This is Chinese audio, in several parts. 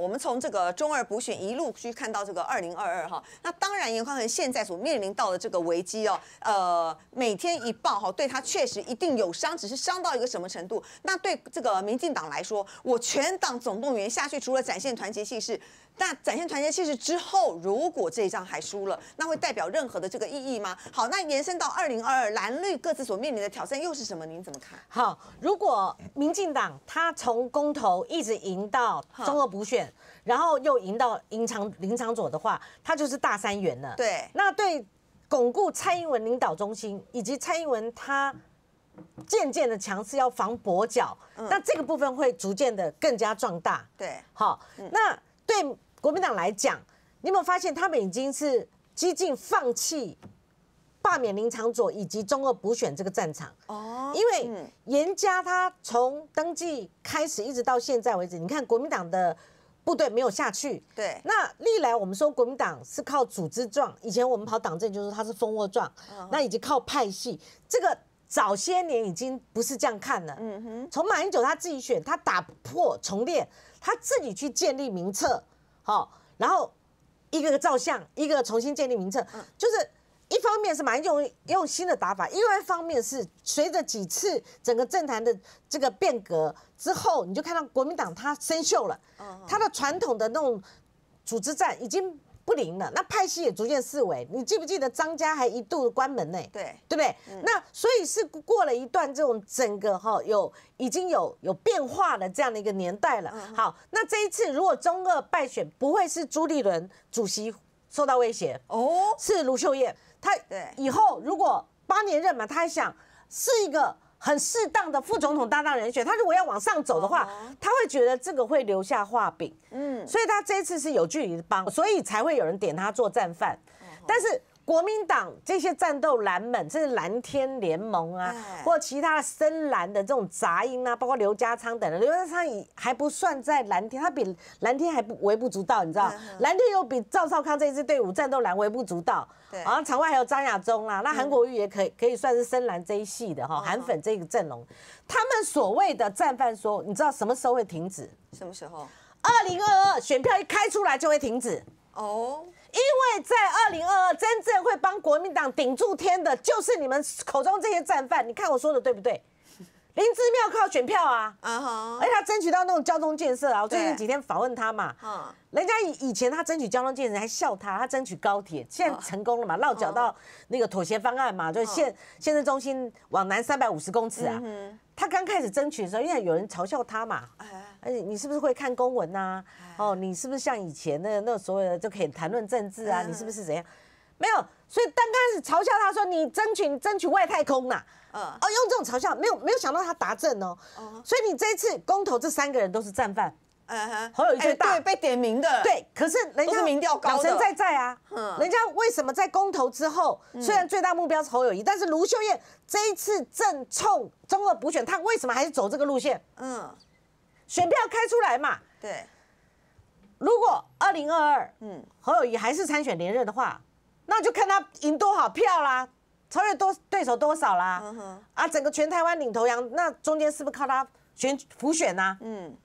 我们从这个中二补选一路去看到这个二零二二哈，那当然严宽恒现在所面临到的这个危机哦，呃，每天一报哈，对他确实一定有伤，只是伤到一个什么程度？那对这个民进党来说，我全党总动员下去，除了展现团结气势，那展现团结气势之后，如果这一仗还输了，那会代表任何的这个意义吗？好，那延伸到二零二二蓝绿各自所面临的挑战又是什么？您怎么看？好，如果民进党他从公投一直赢到中二补选。然后又赢到林长林长佐的话，他就是大三元了。对，那对巩固蔡英文领导中心，以及蔡英文他渐渐的强势要防跛脚，那这个部分会逐渐的更加壮大。对，好，那对国民党来讲，你有没有发现他们已经是激进放弃罢免林长佐以及中二补选这个战场？哦，因为严家他从登记开始一直到现在为止，你看国民党的。部队没有下去。对，那历来我们说国民党是靠组织状，以前我们跑党政就是它是蜂窝状，那以及靠派系，这个早些年已经不是这样看了。嗯哼，从马英九他自己选，他打破重练，他自己去建立名册，好，然后一个个照相，一个重新建立名册，就是。一方面是马英九用新的打法，另外一方面是随着几次整个政坛的这个变革之后，你就看到国民党它生锈了，它的传统的那种组织战已经不灵了，那派系也逐渐四微。你记不记得张家还一度关门呢？对，对不对？那所以是过了一段这种整个哈有已经有有变化的这样的一个年代了。好，那这一次如果中二败选，不会是朱立伦主席？受到威胁哦，是卢秀燕，她以后如果八年任满，她想是一个很适当的副总统搭档人选。她如果要往上走的话，他会觉得这个会留下画饼，嗯，所以他这一次是有距离帮，所以才会有人点他做战犯，但是。国民党这些战斗蓝们，甚至蓝天联盟啊，或其他深蓝的这种杂音啊，包括刘家昌等人，刘家昌已还不算在蓝天，他比蓝天还不微不足道，你知道？蓝天又比赵少康这支队伍战斗蓝微不足道。对。然后场外还有张亚中啊，那韩国瑜也可以可以算是深蓝这一系的哈，韩粉这个阵容。他们所谓的战犯说，你知道什么时候会停止？什么时候？二零二二选票一开出来就会停止。哦。因为在二零二二，真正会帮国民党顶住天的，就是你们口中这些战犯。你看我说的对不对？林志妙靠选票啊，啊哈，而且他争取到那种交通建设啊。我最近几天访问他嘛，啊，人家以以前他争取交通建设还笑他，他争取高铁，现在成功了嘛，落脚到那个妥协方案嘛，就县县政中心往南三百五十公尺啊。他刚开始争取的时候，因为有人嘲笑他嘛，哎。而且你是不是会看公文呐？哦，你是不是像以前那那所有的就可以谈论政治啊？你是不是怎样？没有，所以刚开始嘲笑他说你争取争取外太空呐。嗯，哦，用这种嘲笑，没有没有想到他答正哦。哦，所以你这一次公投这三个人都是战犯。嗯哼，侯友谊大对被点名的对，可是人家民调高，老在在啊。嗯，人家为什么在公投之后，虽然最大目标是侯友谊，但是卢秀燕这一次正冲中国补选，他为什么还是走这个路线？嗯。选票开出来嘛？对，如果二零二二，嗯，侯友谊还是参选连任的话，那就看他赢多少票啦，超越多对手多少啦，嗯啊，整个全台湾领头羊，那中间是不是靠他选辅选啊？嗯，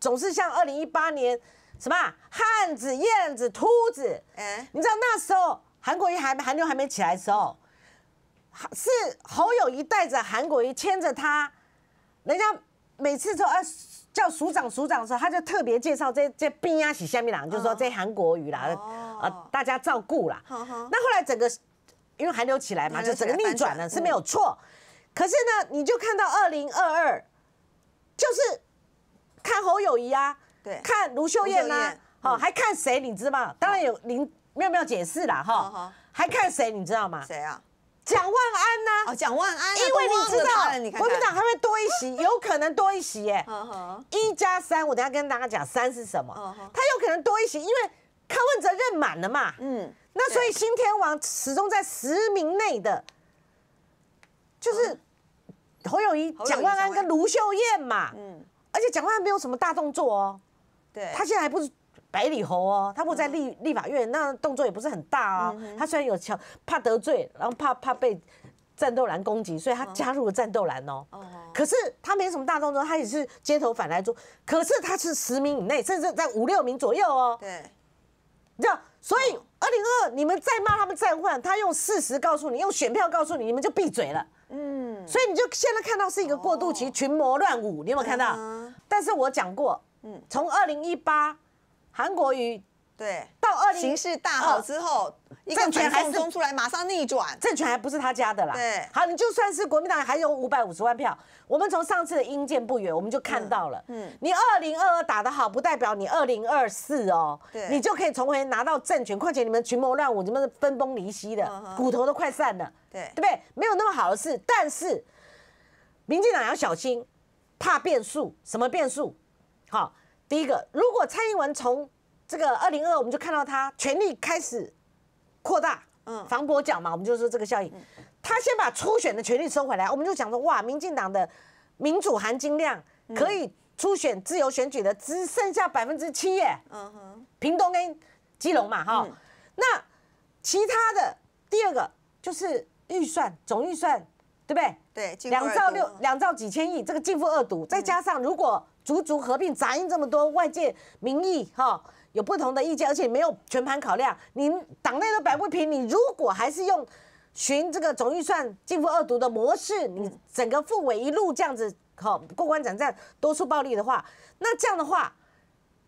总是像二零一八年什么汉子、燕子、秃子，哎，你知道那时候韩国瑜还没韩流还没起来的时候，是侯友谊带着韩国瑜牵着他，人家每次说啊叫署长署长的时候，他就特别介绍这这边啊是下面人，就是说这韩国语啦，呃大家照顾啦。那后来整个因为韩流起来嘛，就整个逆转了是没有错。可是呢，你就看到二零二二，就是看侯友谊啊，对，看卢秀燕吗？好，还看谁？你知道吗？当然有林妙妙解释啦，哈，还看谁？你知道吗？谁啊？蒋万安呢？哦，蒋万安，因为你知道国民党还会多一席，有可能多一席，耶，一加三，我等下跟大家讲三是什么，他有可能多一席，因为康文哲任满了嘛，嗯，那所以新天王始终在十名内的，就是侯友谊、蒋万安跟卢秀燕嘛，嗯，而且蒋万安没有什么大动作哦，对，他现在还不是。百里侯哦，他不在立立法院，那动作也不是很大啊。他虽然有强怕得罪，然后怕怕被战斗蓝攻击，所以他加入了战斗蓝哦。可是他没什么大动作，他也是街头反来做。可是他是十名以内，甚至在五六名左右哦。对，知道，所以二零二，你们再骂他们再换，他用事实告诉你，用选票告诉你，你们就闭嘴了。嗯，所以你就现在看到是一个过渡期，群魔乱舞，你有没有看到？但是我讲过，嗯，从二零一八。韩国瑜对到二零，形势大好之后，政个总统冲出来，马上逆转，政权还不是他家的啦。对，好，你就算是国民党还有五百五十万票，我们从上次的阴见不远，我们就看到了。嗯，你二零二二打得好，不代表你二零二四哦。对，你就可以重回拿到政权。况且你们群魔乱舞，你们分崩离析的，骨头都快散了。对，对不对？没有那么好的事。但是，民进党要小心，怕变数。什么变数？好。第一个，如果蔡英文从这个二零二，我们就看到他权力开始扩大。嗯，防博脚嘛，我们就说这个效应，他先把初选的权力收回来，我们就想说，哇，民进党的民主含金量可以初选自由选举的只剩下百分之七耶。嗯哼，屏东跟基隆嘛，哈，那其他的第二个就是预算总预算。对不对？对，两兆六，两兆几千亿，这个进负二度，再加上如果足足合并杂音这么多，外界民意哈有不同的意见，而且没有全盘考量，你党内都摆不平，你如果还是用寻这个总预算进负二度的模式，你整个副委一路这样子好过关斩将，多出暴利的话，那这样的话，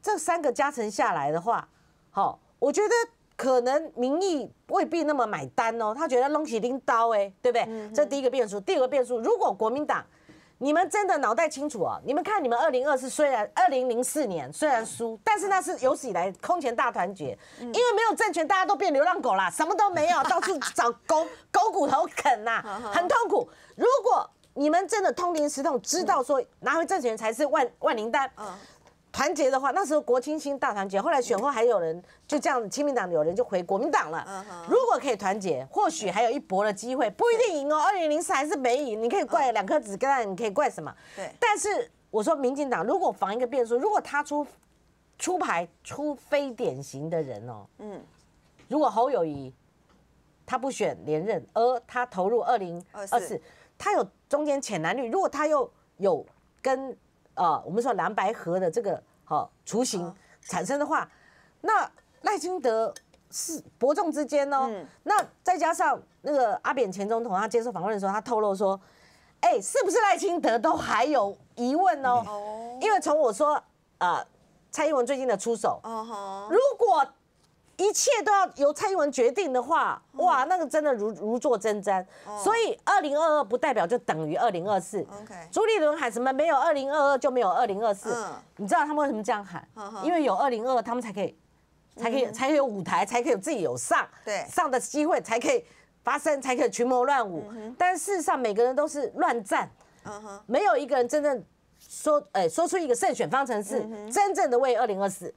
这三个加成下来的话，好，我觉得。可能民意未必那么买单哦，他觉得隆起拎刀哎，对不对？这第一个变数。第二个变数，如果国民党，你们真的脑袋清楚啊，你们看你们二零二四虽然二零零四年虽然输，但是那是有史以来空前大团结，因为没有政权，大家都变流浪狗啦，什么都没有，到处找狗狗骨头啃呐，很痛苦。如果你们真的通灵识痛，知道说拿回政权才是万万灵丹。团结的话，那时候国青新大团结，后来选后还有人就这样，亲民党有人就回国民党了。如果可以团结，或许还有一搏的机会，不一定赢哦。二零零四还是没赢，你可以怪两颗子弹，你可以怪什么？对。但是我说，民进党如果防一个变数，如果他出出牌出非典型的人哦，嗯，如果侯友谊他不选连任，而他投入二零二四，他有中间浅蓝绿，如果他又有跟。啊，我们说蓝白河的这个好雏形产生的话，那赖清德是伯仲之间哦。那再加上那个阿扁前总统，他接受访问的时候，他透露说，哎，是不是赖清德都还有疑问哦？因为从我说呃，蔡英文最近的出手，如果。一切都要由蔡英文决定的话，哇，那个真的如如坐针毡。所以，二零二二不代表就等于二零二四。OK。立伦喊什么？没有二零二二就没有二零二四。你知道他们为什么这样喊？因为有二零二，他们才可以，才可以才可以有舞台，才可以自己有上对上的机会，才可以发声，才可以群魔乱舞。但事实上，每个人都是乱战，没有一个人真正说，哎，说出一个胜选方程式，真正的为二零二四。